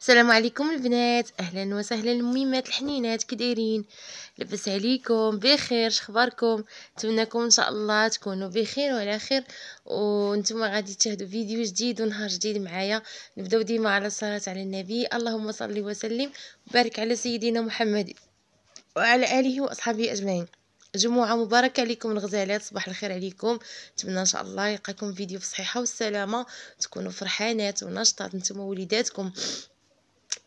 السلام عليكم البنات اهلا وسهلا الميمات الحنينات كي دايرين لاباس عليكم بخير شخباركم نتمنىكم ان شاء الله تكونوا بخير وعلى خير وانتم غادي تشاهدوا فيديو جديد ونهار جديد معايا نبداو ديما على الصلاه على النبي اللهم صل وسلم وبارك على سيدنا محمد وعلى اله واصحابه اجمعين جمعة مباركة عليكم الغزالات صباح الخير عليكم نتمنى ان شاء الله يلقاكم فيديو في الصحيحة والسلامة تكونوا فرحانات ونشطات نتوما وليداتكم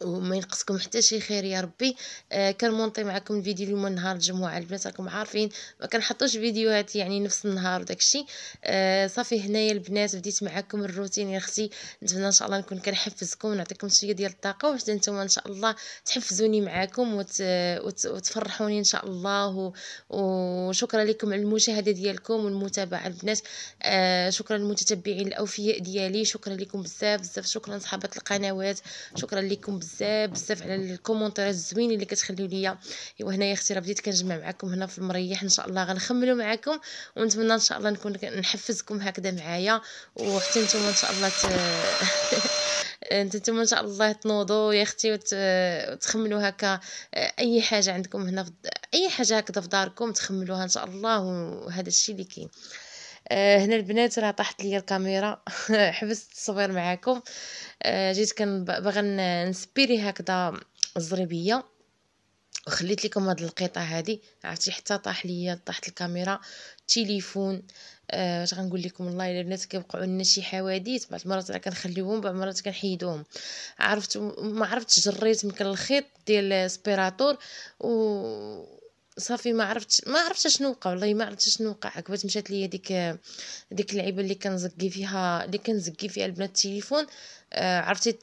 وما ينقصكم حتى شي خير يا ربي آه كنمونطي معكم الفيديو اليوم نهار الجمعه البنات راكم عارفين ما كنحطوش فيديوهات يعني نفس النهار وداكشي آه صافي هنايا البنات بديت معكم الروتين يا اختي نتمنى ان شاء الله نكون كنحفزكم ونعطيكم شويه ديال الطاقه وحتى نتوما ان شاء الله تحفزوني معاكم وت... وت... وتفرحوني ان شاء الله و... وشكرا لكم على المشاهده ديالكم والمتابعه البنات آه شكرا للمتتبعين الاوفياء ديالي شكرا لكم بزاف بزاف شكرا صحابه القنوات شكرا لكم بزاف بزاف بزاف على الكومونتير الزوين اللي كتخليو ليا ايوا هنايا اختي راه بديت كنجمع معكم هنا في المريح ان شاء الله غنخملو معكم ونتمنى ان شاء الله نكون نحفزكم هكذا معايا وحتى نتوما ان شاء الله ت... نتوما ان شاء الله تنوضوا يا اختي وت... وتخملوا هكا اي حاجه عندكم هنا في... اي حاجه هكذا في داركم تخملوها ان شاء الله وهذا الشيء اللي كاين آه، هنا البنات راه طاحت لي الكاميرا حبست التصوير معاكم آه، جيت كان باغا نسبيري هكذا الزريبيه وخليت لكم هاد القطعه هادي عرفتي حتى طاح ليا طاحت الكاميرا تليفون آه، اش غنقول لكم والله الا البنات كيوقعوا لنا شي حوادث بعض المرات راه كنخليوهم بعض المرات كنحيدوهم عرفت ما عرفتش جريت من الخيط ديال سبيراتور و صافي ما عرفتش ما عرفتش شنو وقع والله ما عرفتش شنو وقع عقبات مشات ليا ديك ديك اللعيبه اللي كنزكي فيها اللي كنزكي فيها البنات التليفون آه عرفتي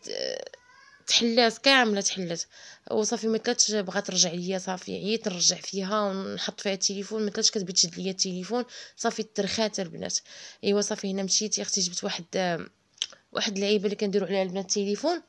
تحلات كامله تحلات وصافي ما تلاتش بغات ترجع ليا صافي عييت نرجع فيها ونحط فيها التليفون ما تلاتش كتبغي تشد ليا التليفون صافي ترخات البنات ايوا صافي هنا مشيت يا اختي جبت واحد آه، واحد اللعيبه اللي كنديروا عليها البنات التليفون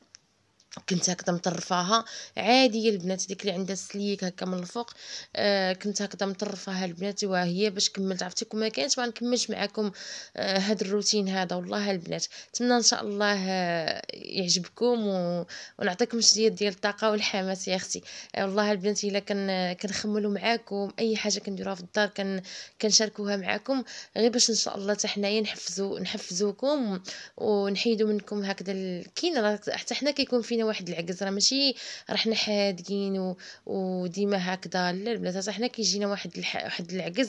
كنت هكذا مطرفاها عاديه البنات ديك اللي عندها سليك هكا من الفوق آه كنت هكذا مطرفاها البنات وهي باش كملت عرفتيكم ما كانش ما نكملش معكم آه هاد الروتين هذا والله البنات نتمنى ان شاء الله آه يعجبكم و... ونعطيكم شديد ديال الطاقه والحماس يا اختي آه والله البنات الا كان كنخملوا معاكم اي حاجه كنديروها في الدار كن كنشاركوها معاكم غير باش ان شاء الله حتى حنايا نحفزو نحفزوكم ونحيدو منكم هكذا ال... كاين حتى حنا كيكون فينا علينا واحد العكز راه ماشي راه حنا حادقين وديما هكذا لا البنات حنا كيجينا واحد الح... واحد العكز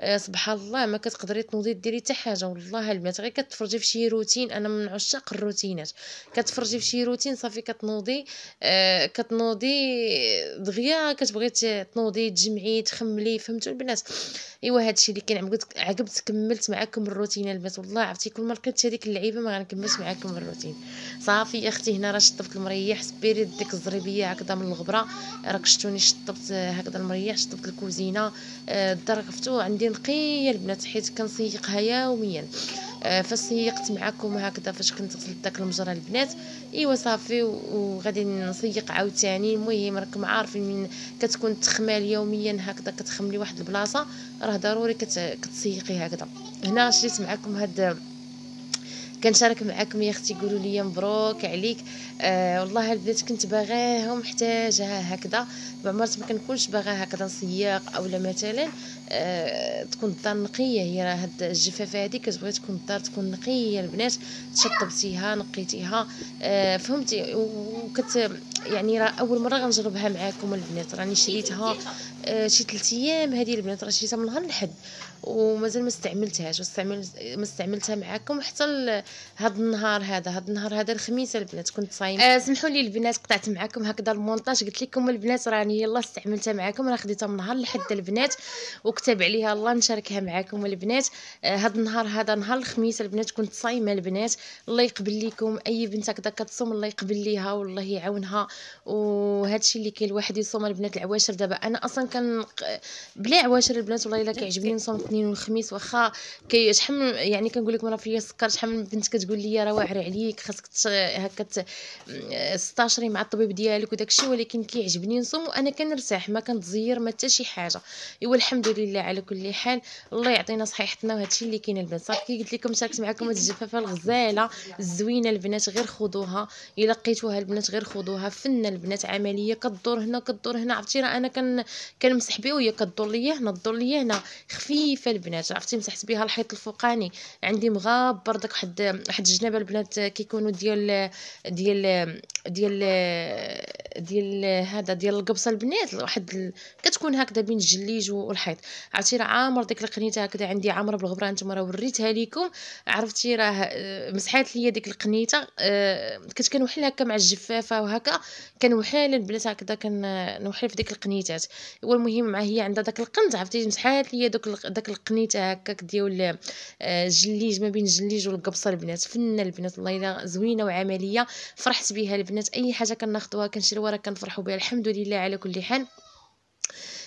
آه، سبحان الله ما كتقدري تنوضي ديري حتى حاجه والله البنات غير كتفرجي في شي روتين انا من عشاق الروتينات كتفرجي في شي روتين صافي كتنوضي آه، كتنوضي دغيا كتبغي تنوضي تجمعي تخملي فهمتوا البنات ايوا هادشي اللي كاين قلت عقبت كملت معاكم الروتين البنات والله عرفتي كل ما لقيت هذيك اللعيبه ما غنكملش معاكم الروتين صافي يا اختي هنا راه شطبت المرة مريح سبيريت ديك الزريبيه هكذا من الغبره راك شتوني شطبت آه، هكذا المريح شطبت الكوزينه آه، الدار غفتو عندي نقيه البنات حيت كنسيقها يوميا آه، فسيقت معكم هكذا فاش كنت غسلت داك المجرى البنات ايوا صافي وغادي نسيق عاوتاني المهم راكم عارفين من كتكون تخمال يوميا هكذا كتخملي واحد البلاصه راه ضروري كتسيقي هكذا هنا شريت معكم هاد كنشارك معكم يا اختي قولوا لي مبروك عليك آه والله البنات كنت باغاها ومحتاجها هكذا بعمرت ما كنكونش باغا هكذا سياق اولا مثلا آه تكون الدار نقيه هي راه هاد الجفافه هادي كتبغي تكون الدار تكون نقيه البنات تشطبتيها نقيتيها آه فهمتي وكت يعني راه اول مره غنجربها معاكم البنات راني شريتها آه شي 3 ايام هذه البنات راه شريتها من نهار لحد ومازال ما استعملتهاش ما استعملتها معاكم حتى هذا هاد النهار هذا هاد النهار هذا الخميس البنات كنت صايمه آه سمحوا لي البنات قطعت معاكم هكذا المونتاج قلت لكم البنات راني يلا استعملتها معاكم راه خديتها من نهار لحد البنات وكتب عليها الله نشاركها معاكم البنات آه هاد النهار هذا نهار الخميس البنات كنت صايمه البنات الله يقبل لكم اي بنت هكذا كتصوم الله يقبل ليها والله يعاونها وهذا الشيء اللي كاين الواحد يصوم البنات العواشر دابا انا اصلا كان بلا عواشر البنات والله الا كيعجبني نصوم الاثنين والخميس واخا كي شحال يعني كنقول لك مره فيا سكر شحال من بنت كتقول لي راه واعر عليك خاصك هكا تستاشري مع الطبيب ديالك وداك الشيء ولكن كيعجبني نصوم وانا كنرتاح ما كنتزير ما حتى شي حاجه ايوا الحمد لله على كل حال الله يعطينا صحيحتنا وهادشي اللي كاين البنات صافي قلت لكم شاركت معكم هاد الجفافه الغزاله الزوينه البنات غير خذوها الا لقيتوها البنات غير خذوها فنه البنات عمليه كدور هنا كدور هنا عرفتي راه انا كنمسح بها وهي كدور ليا هنا دور ليا هنا خفيف كيف البنات عرفتي مسحت بها الحيط الفوقاني عندي مغبر داك واحد واحد الجنابه البنات كيكونوا ديال ديال ديال ديال هذا ديال القبصه البنات واحد كتكون هكذا بين الجليج والحيط عرفتي راه عامر ديك القنيته هكذا عندي عامره بالغبره انتم راه وريتها لكم عرفتي راه آه، مسحات لي ديك القنيته آه، كنت كنوحل هكا مع الجفافه وهكا كنوحل البنات هكذا كنوحل في ديك القنيتات هو المهم مع هي عندها داك القند عرفتي مسحات لي دوك داك القنيته هكاك ديال آه، الجليج ما بين الجليج والقبصه البنات فنه البنات الله الا زوينه وعمليه فرحت بها البنات اي حاجه كناخذوها كنشري الحلوه راه كنفرحوا بها الحمد لله على كل حال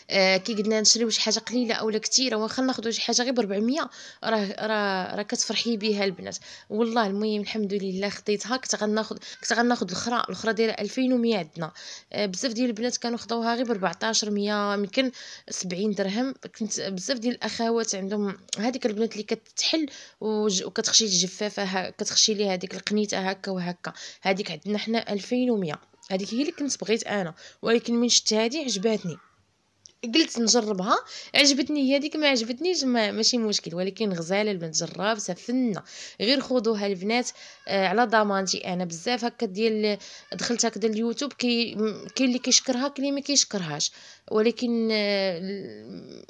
آه كي قلنا نشريو شي حاجه قليله اولا كثيره واخا ناخذوا شي حاجه غير ب 400 راه راه راه كتفرحي بها البنات والله المهم الحمد لله خديتها كنت غناخذ كنت غناخذ الاخرى الاخرى دايره 2100 عندنا آه بزاف ديال البنات كانوا خداوها غير ب 1400 يمكن 70 درهم كنت بزاف ديال الاخوات عندهم هذيك البنات اللي كتحل وكتخشي الجفافه كتخشي ليها هذيك القنيته هكا وهكا هذيك عندنا حنا 2100 هذيك هي اللي كنت بغيت انا ولكن من شفت هذه عجباتني قلت نجربها عجبتني هي هذيك ما عجبتنيش ما ماشي مشكل ولكن غزاله البنت جراب سفنه غير خذوها البنات آه على ضمانتي انا بزاف هكا ديال دخلت ديال اليوتيوب كي كاين اللي كيشكرها كاين اللي ما كيشكرهاش ولكن آه،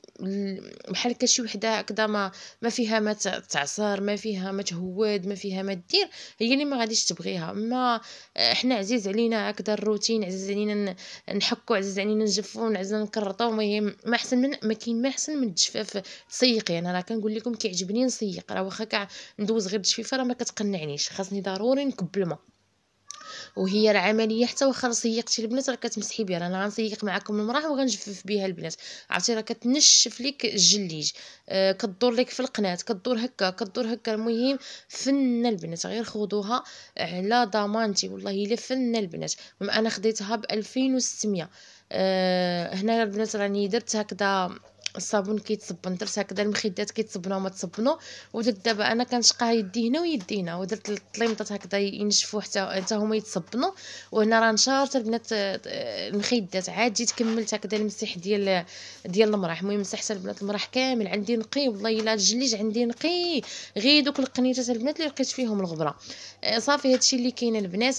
بحال آه شي وحده هكذا ما ما فيها ما تعصر ما فيها ما تهود ما فيها ما دير هي اللي ما غاديش تبغيها ما آه، حنا عزيز علينا هكذا الروتين عزيز علينا نحكو عزيز علينا نجفو عزيز علينا نكرطو المهم ما احسن من ما كاين ما احسن من الجفاف تسيقي يعني انا راه كنقول لكم كيعجبني نسيق راه واخا كاع ندوز غير الجفيفه راه ما كتقنعنيش خاصني ضروري نكب الماء وهي العمليه حتى واخا سيقتي البنات راه كتمسحي بها انا غنسيق معكم المراه وغنجفف بها البنات عرفتي راه كتنشف لك الجليج آه، كدور لك في القناه كدور هكا كدور هكا المهم فنه البنات غير خذوها على ضمانتي والله الا فنه البنات انا خديتها ب 2600 أه هنا البنات راني درت هكذا الصابون كيتصبن درت هكذا المخدات كيتصبنوا وما تصبنوا ودرت دابا انا كنشقى يدي هنا ويدي هنا ودرت الطليمطات هكذا ينشفوا حتى حتى هما يتصبنوا وهنا راه نشارت البنات آه، المخدات عاد جيت كملت هكذا المسيح ديال ديال المراح المهم مسحت البنات المراح كامل عندي نقي والله الا الجليج عندي نقي غير دوك القنيتات البنات اللي لقيت فيهم الغبره آه، صافي هادشي اللي كاين البنات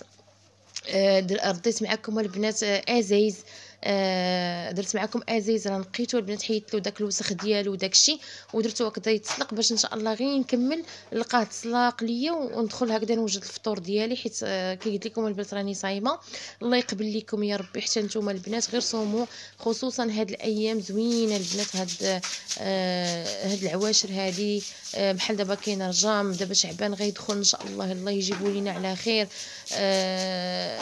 آه، رديت معكم البنات ازايز آه آه درت معكم عزيز راه نقيتو البنات حيدت له داك الوسخ ديالو وداكشي ودرتو هكذا يتسلق باش ان شاء الله غير نكمل نلقاه تسلاق ليا وندخل هكذا نوجد الفطور ديالي حيت آه، كي قلت لكم البنات راني صايمه الله يقبل لكم يا ربي حتى نتوما البنات غير صوموا خصوصا هاد الايام زوينه البنات هاد آه هاد العواشر هادي آه بحال دابا كاين رجام دابا شعبان غيدخل ان شاء الله الله يجيبو لينا على خير آه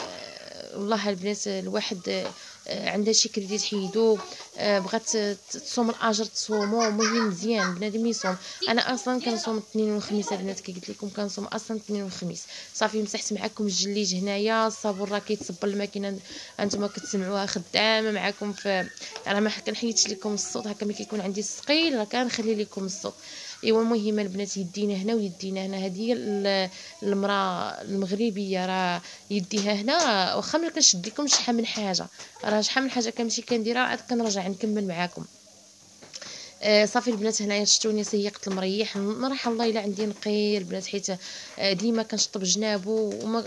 والله البنات الواحد عندها شي كريديت تحيدو آه، بغات تصوم الاجر تصومو مهم مزيان بنادم يصوم انا اصلا كنصوم الاثنين والخميس البنات كي قلت لكم كنصوم اصلا الاثنين والخميس صافي مسحت معكم الجليج هنايا الصابون راه كيتصب الماكينه انتما كتسمعوها خدامه معكم في يعني انا ما كنحيدش لكم الصوت هكا ملي كيكون عندي الثقيل راه كنخلي لكم الصوت ايوا المهم البنات يدينا هنا ويدينا هنا هذه هي المراه المغربيه راه يديها هنا واخا ما كنشد لكم شحال من حاجه راه شحال من حاجه كنمشي كنديرها عاد كنرجع نكمل معاكم آه، صافي البنات هنايا شتوني سيقت المريح نروح الله الا عندي نقي البنات حيت آه، ديما كنشطب جنابو وما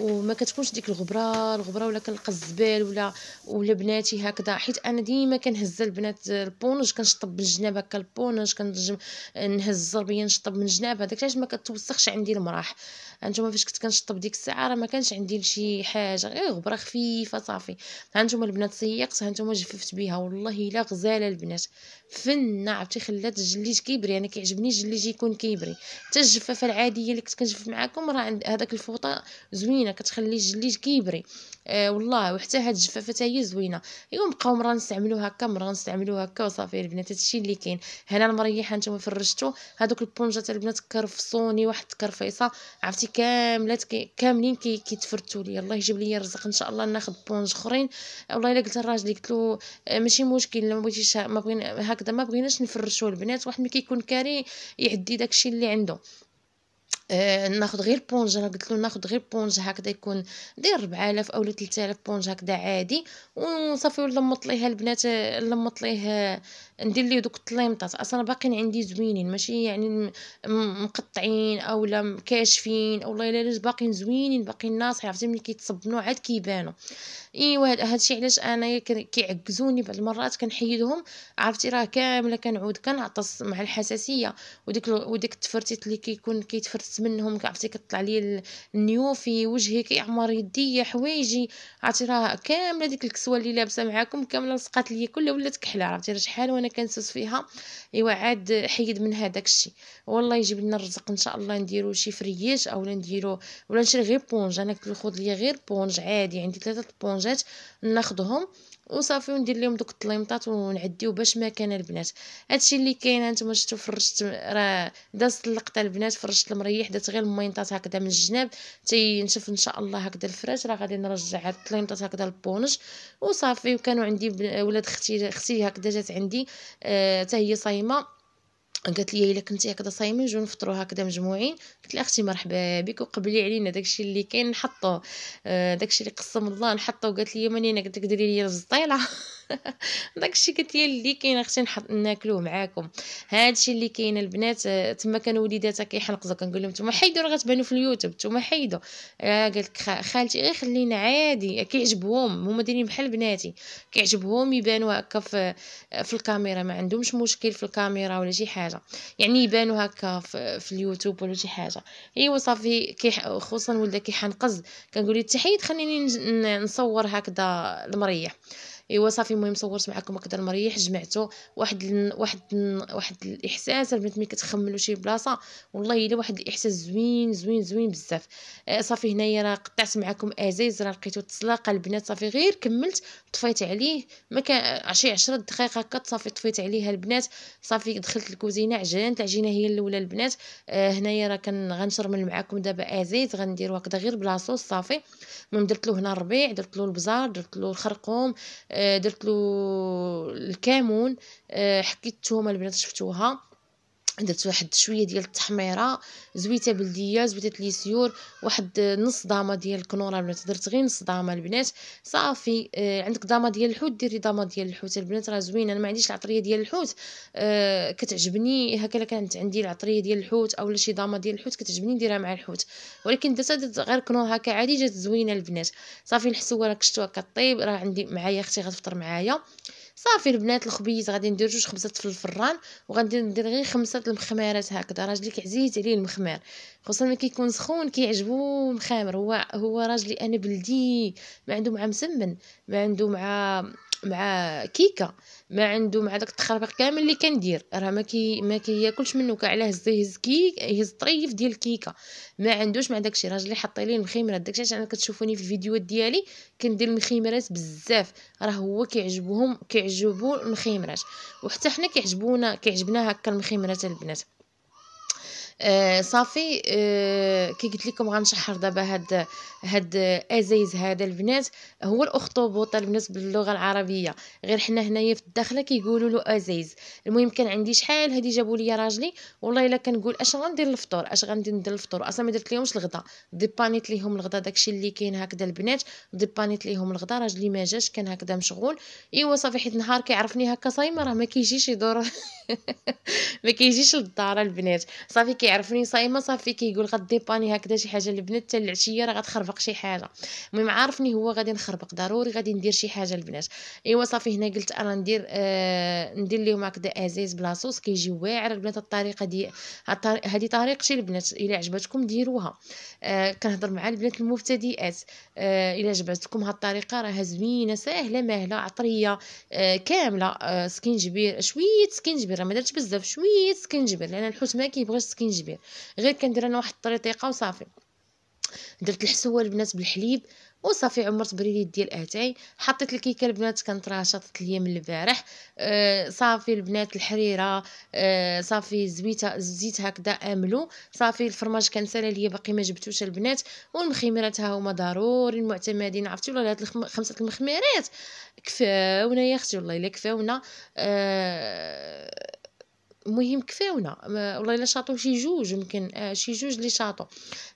وما كتكونش ديك الغبره الغبره ولا كنلقى الزبال ولا ولا بناتي هكذا حيت انا ديما كنهز البنات البونج كنشطب من الجناب هكا البونج كنجم نهز الزربيه نشطب من الجناب هذاك علاش ما كتوسخش عندي المراح هانتوما فاش كنت كنشطب ديك الساعه راه ما كانش عندي شي حاجه غير غبره خفيفه صافي هانتوما البنات سيقت هانتوما جففت بها والله الا غزاله البنات فن عرفتي خلات الجليج كيبري انا كيعجبني الجليج يكون كيبري حتى الجفافه العاديه اللي كنت كنجف معاكم راه هذاك الفوطه زوين زوينه كتخلي الجليد كيبري آه والله وحتى هاد الجفافه هي زوينه ايوا نبقاو مره نستعملو هكا مره نستعملو هكا وصافي البنات هادشي اللي كاين هنا المريحه نتوما فرشتو هادوك البونجات البنات كرفصوني واحد الكرفيصه عرفتي كاملات كاملين كي كيتفرتو لي الله يجيب لي الرزق ان شاء الله ناخذ بونج اخرين والله الا قلت للراجل قلت له آه، ماشي مشكل ما بغيتيش ما بغينا هكذا ما بغيناش نفرشوا البنات واحد ما كيكون كاري يعدي داكشي اللي عنده آه، ناخد غير بونج انا قلت له ناخد غير بونج هكذا يكون دير 4000 او 3000 بونج هكذا عادي وصافي ولمط ليه البنات لمط ليه آه، ندير ليه دوك الطليمطات اصلا باقيين عندي زوينين ماشي يعني مقطعين او لا كاشفين او لا علاش باقيين زوينين باقيين ناصحين عرفتي ملي كيتصبنوا عاد كيبانوا ايوا هادشي علاش انا كيعكزوني بعض المرات كنحيدهم عرفتي راه كامله كنعود كنعطس مع الحساسيه وديك وديك التفرتيت اللي كيكون كيتفرتت خفت منهم عرفتي كطلع لي النيو في وجهي كيعمر يدي حوايجي عرفتي راه كامله ديك الكسوه اللي لابسه معاكم كامله لصقات لي كلها ولات كحله عرفتي راه شحال وانا كنسوس فيها ايوا عاد حيد من هذاك الشيء والله يجيب لنا الرزق ان شاء الله نديرو شي فرياج اولا نديرو ولا نشري غير بونج انا كنت ناخذ ليا غير بونج عادي عندي ثلاثه بونجات ناخذهم وصافي وندير لهم دوك الطليمطات ونعديو باش ما كان البنات هادشي اللي كاين هانتوما شفتو فرشت راه دازت اللقطه البنات فرشت المريح درت غير المينطات هكذا من الجناب تينشف ان شاء الله هكذا الفراش راه غادي نرجع هاد الطليمطات هكذا البونج وصافي وكانوا عندي ولاد اختي اختي هكذا جات عندي حتى آه هي صايمه قالت لي الا كنتي هكذا صايمه نجيو نفطروا هكذا مجموعين قلت لها اختي مرحبا بك وقبلي علينا داكشي اللي كاين نحطو آه، داكشي اللي قسم الله نحطوه قالت لي ماني انا قلت لك ديري لي الزطيله داكشي قلت لي اللي كاين اختي نحط ناكلوه معاكم هادشي اللي كاين البنات آه، تما كان وليداتها كيحنقزو كنقول لهم نتوما حيدوا راه غتبانوا في اليوتيوب نتوما حيدوا آه قالت خالتي غير خلينا عادي كيعجبهم هما دايرين بحال بناتي كيعجبهم يبانوا هكا في آه، في الكاميرا ما عندهمش مشكل في الكاميرا ولا شي حاجه يعني يبانوا هكا في, في اليوتيوب ولا شي حاجه ايوا صافي خصوصا ولدها كيحنقز كنقول له تحيد خليني نصور هكذا المريح ايوا صافي المهم صورت معكم هكذا المريح جمعته واحد ال... واحد ال... واحد الاحساس البنات ملي كتخملوا شي بلاصه والله الا واحد الاحساس زوين زوين زوين بزاف آه، صافي هنايا راه قطعت معكم ازيز راه لقيتو تسلاقه البنات صافي غير كملت طفيت عليه ما كان شي 10 دقائق هكا صافي طفيت عليها البنات صافي دخلت الكوزينه عجنت العجينه هي الاولى البنات آه، هنايا راه كن غنشرمل معكم دابا ازيز غنديرو هكذا غير بلاصوص صافي المهم درت له هنا الربيع درت له البزار درت له الخرقوم آه آه، درت له الكامون آه، حكيت التومه البنات شفتوها درت واحد شويه ديال التحميره زويته بلديه زويته ليسيور واحد نص ضامه ديال الكنوره البنات درت غير نص ضامه البنات صافي آه عندك ضامه ديال الحوت ديري ضامه ديال الحوت البنات راه زوينه انا ما عنديش العطريه ديال الحوت آه كتعجبني هكا كانت عندي العطريه ديال الحوت اولا شي ضامه ديال الحوت كتعجبني نديرها مع الحوت ولكن درتها درت غير كنور هكا عادي جات زوينه البنات صافي الحسوه راه كشتوها كطيب راه عندي معايا اختي غتفطر معايا صافي البنات الخبيز غادي ندير جوج خبزات في الفران وغادي ندير غير خمسه المخمرات هكذا راجلي كعزيز عليه المخمر خصوصا ملي كيكون سخون كيعجبو مخامر هو هو راجلي انا بلدي ما عنده مع مسمن ما عنده مع مع كيكه ما عنده مع داك التخربيق كامل اللي كندير راه ما كي ما كياكلش منه كاع هز يهز كيك يهز طريف ديال الكيكه ما عندوش مع داكشي راجلي اللي حاط ليه المخيمرات داكشي علاش انا كتشوفوني في الفيديوهات ديالي كندير المخيمرات بزاف راه هو كيعجبهم كيعجبو المخيمرات وحتى حنا كيعجبونا كيعجبنا هكا المخيمرات البنات آه صافي آه كي قلت لكم غنشحر دابا هاد هاد ازايز هذا البنات هو الاخطبوط البنات باللغه العربيه غير حنا هنايا في الداخله كيقولوا له ازايز المهم كان عندي شحال هادي جابوا لي راجلي والله الا كنقول اش غندير للفطور اش غندير ندير للفطور اصلا ما درت لهمش الغدا ديبانيت ليهم الغدا داكشي اللي كاين هكذا البنات ديبانيت ليهم الغدا راجلي ما جاش كان هكذا مشغول ايوا صافي حيت نهار كيعرفني هكا صايمه راه ما كيجيش يدور ما كيجيش للدار البنات صافي كيعرفني صايمه صافي كيقول غديباني هكذا شي حاجه البنات حتى العشيه راه غتخربق شي حاجه المهم عارفني هو غادي نخربق ضروري غادي ندير شي حاجه البنات ايوا صافي هنا قلت انا ندير آه ندير لهم هكذا ازيز بلا صوص كيجي واعر البنات الطريقه دي هذه طريقتي البنات الا عجبتكم ديروها آه كنهضر مع البنات المبتدئات آه الا عجبتكم هاد الطريقه راه زوينه ساهله ماهله عطريه آه كامله آه سكينجبير شويه سكينجبير السكنجبير راه ما درتش بزاف شويه سكنجبير لان الحوت ما كيبغيش السكنجبير غير كندير انا واحد الطريقه وصافي درت الحسوه البنات بالحليب وصافي عمرت بريليت ديال اتاي حطيت الكيكه البنات كانت راه شاطت ليا من البارح أه صافي البنات الحريره أه صافي زويته زيت هكذا املو صافي الفرماج كان سالا ليا باقي ما جبتوش البنات والمخيمرات ها هما ضروري المعتمدين عرفتي ولا هاد خمسه المخميرات كفاونا يا اختي والله الا كفاونا أه المهم كفاونا والله الا شاطو شي جوج يمكن آه شي جوج اللي شاطو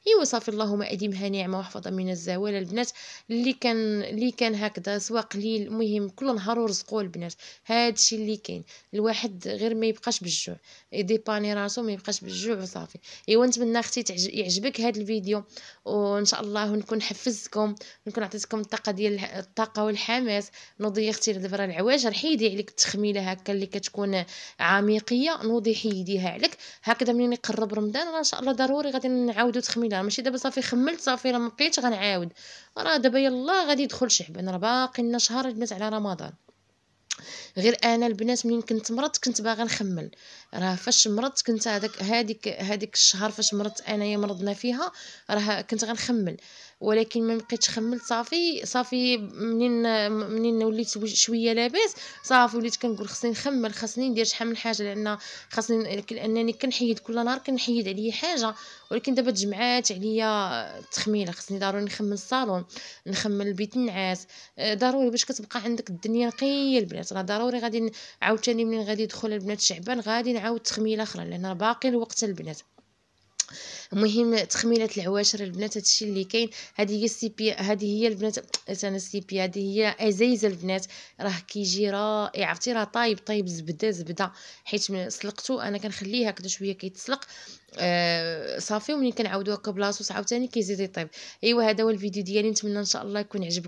ايوا صافي اللهم اديمها نعمه واحفظها من الزوال البنات اللي كان اللي كان هكذا سواء قليل المهم كل نهار ورزقوا البنات هادشي اللي كاين الواحد غير ما يبقاش بالجوع يديباني راسو ما يبقاش بالجوع وصافي ايوا نتمنى اختي يعجبك هاد الفيديو وان شاء الله نكون حفزتكم نكون عطيتكم الطاقه ديال الطاقه والحماس نوضي اختي دابا العواجر حيدي عليك التخميله هكا اللي كتكون عميقيه نوضي حيديها عليك هكذا منين يقرب رمضان راه ان شاء الله ضروري غادي نعاودو تخميله ماشي دابا صافي خملت صافي راه مبقيتش غنعاود راه دابا يلا غادي يدخل شعبان راه باقي لنا شهر البنات على رمضان غير انا البنات منين كنت مرضت كنت باغا نخمل راه فاش مرضت كنت هذاك هذيك هذيك الشهر فاش مرضت انايا مرضنا فيها راه كنت غنخمل ولكن ما بقيتش خملت صافي صافي منين منين وليت شويه لاباس صافي وليت كنقول خصني نخمل خصني ندير شحال من حاجه لان خصني لانني كنحيد كل نهار كنحيد عليا حاجه ولكن دابا تجمعات عليا التخميله خصني ضروري نخمل الصالون نخمل البيت النعاس ضروري باش كتبقى عندك الدنيا نقيه البنات راه ضروري غادي عاوتاني منين غادي يدخل البنات شعبان غادي نعاود تخميله اخرى لان باقي الوقت البنات المهم تخميلات العواشر البنات هادشي اللي كاين هذه هي السيبيا هذه هي البنات انا السيبيا هذه هي ازايزه البنات راه كيجي رائع عرفتي راه طايب طايب زبده زبده حيت سلقته انا كنخليه هكذا شويه كيتسلق آه صافي ومنين كنعاودو هكا بلاصوص عاوتاني كيزيد يطيب ايوا هذا هو الفيديو ديالي نتمنى ان شاء الله يكون عجبكم